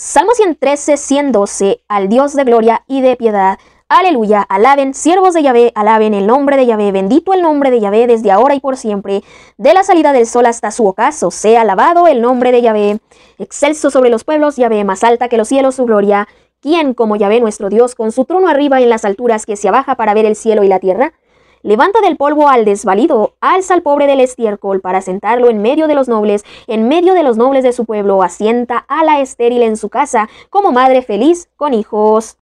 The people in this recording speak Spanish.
Salmo 113, 112, al Dios de gloria y de piedad. Aleluya, alaben, siervos de Yahvé, alaben el nombre de Yahvé, bendito el nombre de Yahvé desde ahora y por siempre, de la salida del sol hasta su ocaso, sea alabado el nombre de Yahvé. Excelso sobre los pueblos, Yahvé, más alta que los cielos su gloria. quien como Yahvé nuestro Dios, con su trono arriba en las alturas que se abaja para ver el cielo y la tierra? Levanta del polvo al desvalido, alza al pobre del estiércol para sentarlo en medio de los nobles, en medio de los nobles de su pueblo, asienta a la estéril en su casa como madre feliz con hijos.